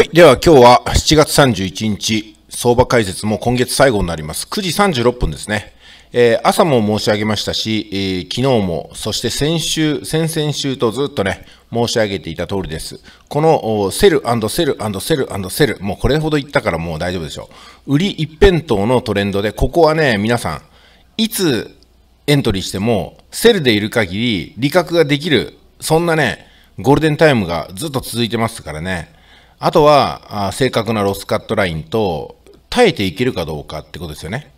はい。では今日は7月31日、相場解説も今月最後になります。9時36分ですね。えー、朝も申し上げましたし、えー、昨日も、そして先週、先々週とずっとね、申し上げていた通りです。このセルセルセルセル、もうこれほど言ったからもう大丈夫でしょう。売り一辺倒のトレンドで、ここはね、皆さん、いつエントリーしても、セルでいる限り、利確ができる、そんなね、ゴールデンタイムがずっと続いてますからね。あとはあ正確なロスカットラインと耐えていけるかどうかってことですよね。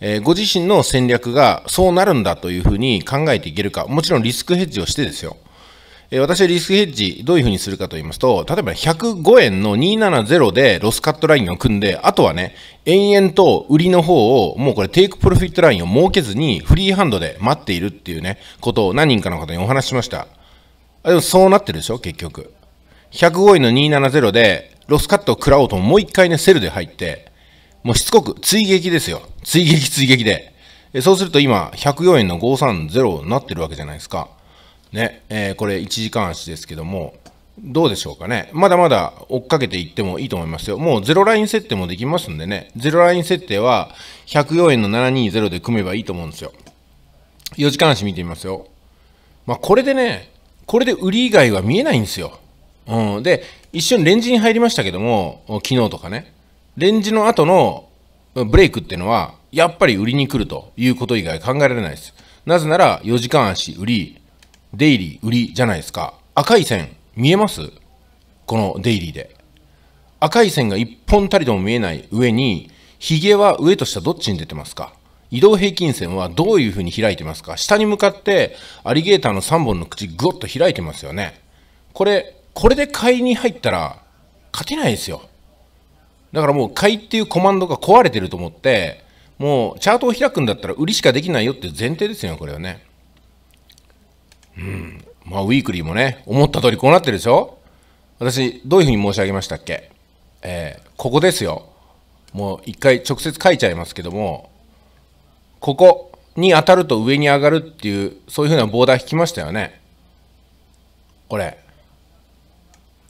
えご自身の戦略がそうなるんだというふうに考えていけるか、もちろんリスクヘッジをしてですよ。え私はリスクヘッジ、どういうふうにするかと言いますと、例えば105円の270でロスカットラインを組んで、あとはね、延々と売りの方を、もうこれテイクプロフィットラインを設けずに、フリーハンドで待っているっていうね、ことを何人かの方にお話ししました。でもそうなってるでしょ、結局。105円の270で、ロスカットを食らおうともう一回ね、セルで入って、もうしつこく追撃ですよ。追撃追撃で。えそうすると今、104円の530になってるわけじゃないですか。ね、えー、これ1時間足ですけども、どうでしょうかね。まだまだ追っかけていってもいいと思いますよ。もう0ライン設定もできますんでね。0ライン設定は104円の720で組めばいいと思うんですよ。4時間足見てみますよ。まあ、これでね、これで売り以外は見えないんですよ。うん、で、一瞬レンジに入りましたけども、昨日とかね、レンジの後のブレイクっていうのは、やっぱり売りに来るということ以外考えられないです。なぜなら、4時間足売り、デイリー売りじゃないですか。赤い線、見えますこのデイリーで。赤い線が1本たりとも見えない上に、ヒゲは上と下どっちに出てますか移動平均線はどういうふうに開いてますか下に向かってアリゲーターの3本の口ぐっと開いてますよね。これ、これで買いに入ったら勝てないですよ。だからもう買いっていうコマンドが壊れてると思って、もうチャートを開くんだったら売りしかできないよって前提ですよ、これはね。うん。まあ、ウィークリーもね、思った通りこうなってるでしょ私、どういうふうに申し上げましたっけえー、ここですよ。もう一回直接書いちゃいますけども、ここに当たると上に上がるっていう、そういうふうなボーダー引きましたよね。これ。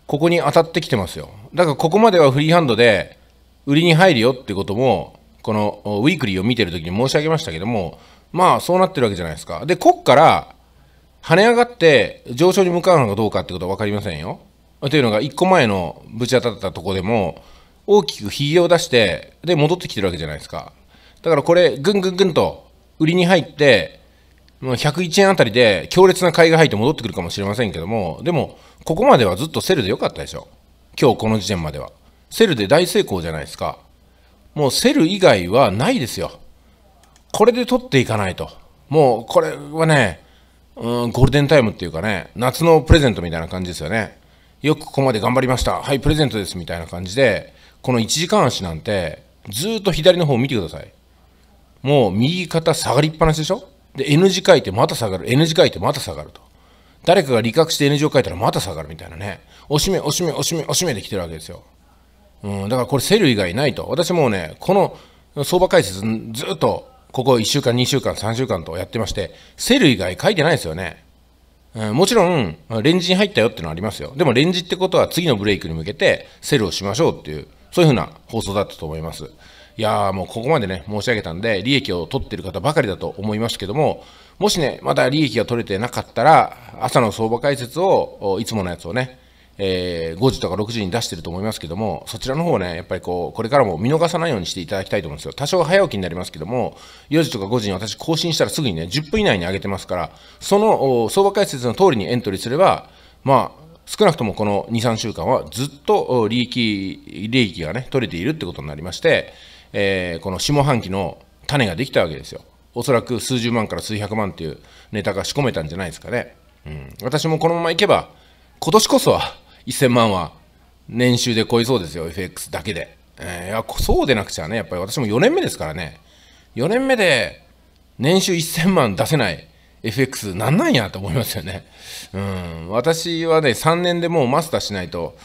ここに当たってきてますよ。だからここまではフリーハンドで売りに入るよってことも、このウィークリーを見てるときに申し上げましたけども、まあそうなってるわけじゃないですか。で、こっから跳ね上がって上昇に向かうのかどうかってことは分かりませんよ。というのが1個前のぶち当たったとこでも大きくひげを出して、で戻ってきてるわけじゃないですか。だからこれ、ぐんぐんぐんと売りに入って、101円あたりで強烈な買いが入って戻ってくるかもしれませんけども、でも、ここまではずっとセルで良かったでしょ。今日この時点までは。セルで大成功じゃないですか。もうセル以外はないですよ。これで取っていかないと。もうこれはね、うん、ゴールデンタイムっていうかね、夏のプレゼントみたいな感じですよね。よくここまで頑張りました。はい、プレゼントですみたいな感じで、この1時間足なんて、ずっと左の方を見てください。もう右肩下がりっぱなしでしょで、N 字書いてまた下がる。N 字書いてまた下がると。誰かが理覚して N 字を書いたらまた下がるみたいなね。おしめ、おしめ、おしめ、おしめできてるわけですよ。うん、だからこれセル以外ないと。私もうね、この相場解説ずっとここ1週間、2週間、3週間とやってまして、セル以外書いてないですよね。うん、もちろん、レンジに入ったよってのはありますよ。でもレンジってことは次のブレイクに向けてセルをしましょうっていう、そういうふうな放送だったと思います。いやもうここまでね、申し上げたんで、利益を取ってる方ばかりだと思いますけども、もしね、まだ利益が取れてなかったら、朝の相場解説を、いつものやつをね、えー、5時とか6時に出してると思いますけども、そちらの方ね、やっぱりこう、これからも見逃さないようにしていただきたいと思うんですよ。多少早起きになりますけども、4時とか5時に私更新したらすぐにね、10分以内に上げてますから、その相場解説の通りにエントリーすれば、まあ、少なくともこの2、3週間はずっと利益、利益がね、取れているってことになりまして、えー、この下半期の種ができたわけですよ。おそらく数十万から数百万っていうネタが仕込めたんじゃないですかね。うん、私もこのままいけば、今年こそは1000万は年収で超えそうですよ、FX だけで。えー、いやそうでなくちゃね、やっぱり私も4年目ですからね。4年目で年収1000万出せない FX なんなんやと思いますよね。うん、私はね、3年でもうマスターしないと、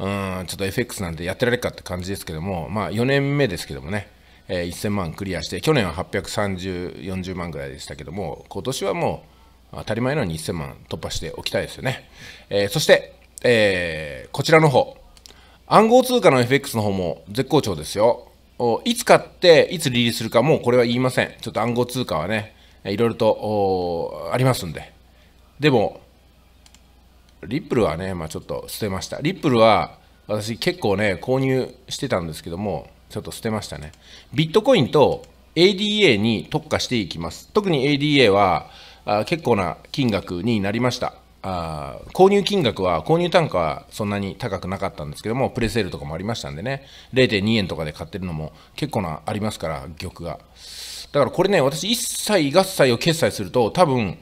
うんちょっと FX なんでやってられるかって感じですけども、まあ、4年目ですけどもね、えー、1000万クリアして、去年は830、40万ぐらいでしたけども、今年はもう当たり前のように1000万突破しておきたいですよね。えー、そして、えー、こちらの方暗号通貨の FX の方も絶好調ですよ。いつ買って、いつリリースするか、もうこれは言いません。ちょっと暗号通貨はね、いろいろとありますんで。でも、リップルはね、まあ、ちょっと捨てました。リップルは私結構ね、購入してたんですけども、ちょっと捨てましたね。ビットコインと ADA に特化していきます。特に ADA はあ結構な金額になりました。あ購入金額は、購入単価はそんなに高くなかったんですけども、プレセールとかもありましたんでね、0.2円とかで買ってるのも結構なありますから、玉が。だからこれね、私一切合切を決済すると、多分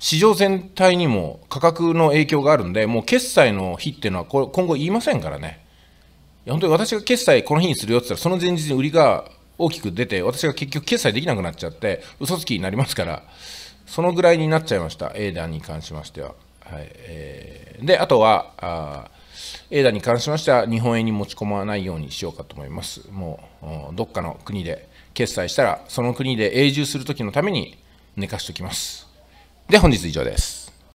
市場全体にも価格の影響があるんで、もう決済の日っていうのはこれ今後言いませんからね。本当に私が決済この日にするよって言ったら、その前日に売りが大きく出て、私が結局決済できなくなっちゃって、嘘つきになりますから、そのぐらいになっちゃいました、エーダに関しましては。はいえー、で、あとはあ、エーダに関しましては、日本円に持ち込まないようにしようかと思います。もう、どっかの国で決済したら、その国で永住するときのために寝かしておきます。で、本日以上です。